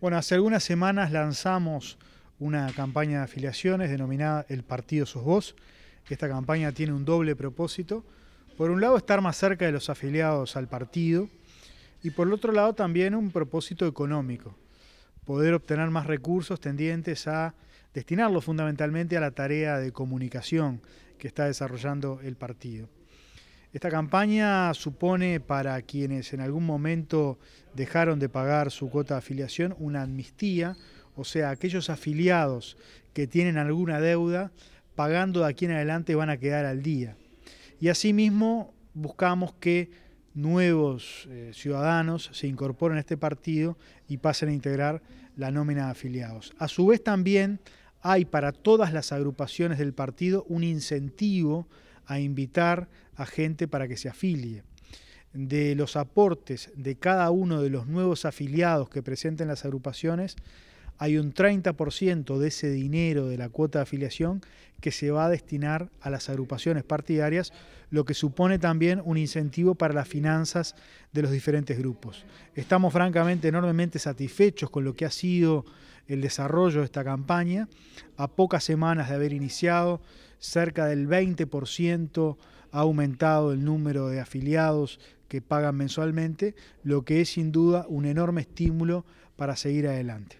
Bueno, hace algunas semanas lanzamos una campaña de afiliaciones denominada El Partido Sos Vos. Esta campaña tiene un doble propósito. Por un lado, estar más cerca de los afiliados al partido y por el otro lado también un propósito económico. Poder obtener más recursos tendientes a destinarlos fundamentalmente a la tarea de comunicación que está desarrollando el partido. Esta campaña supone para quienes en algún momento dejaron de pagar su cuota de afiliación una amnistía, o sea, aquellos afiliados que tienen alguna deuda, pagando de aquí en adelante van a quedar al día. Y asimismo buscamos que nuevos eh, ciudadanos se incorporen a este partido y pasen a integrar la nómina de afiliados. A su vez también hay para todas las agrupaciones del partido un incentivo a invitar a gente para que se afilie. De los aportes de cada uno de los nuevos afiliados que presenten las agrupaciones, hay un 30% de ese dinero de la cuota de afiliación que se va a destinar a las agrupaciones partidarias, lo que supone también un incentivo para las finanzas de los diferentes grupos. Estamos francamente enormemente satisfechos con lo que ha sido el desarrollo de esta campaña. A pocas semanas de haber iniciado, cerca del 20% ha aumentado el número de afiliados que pagan mensualmente, lo que es sin duda un enorme estímulo para seguir adelante.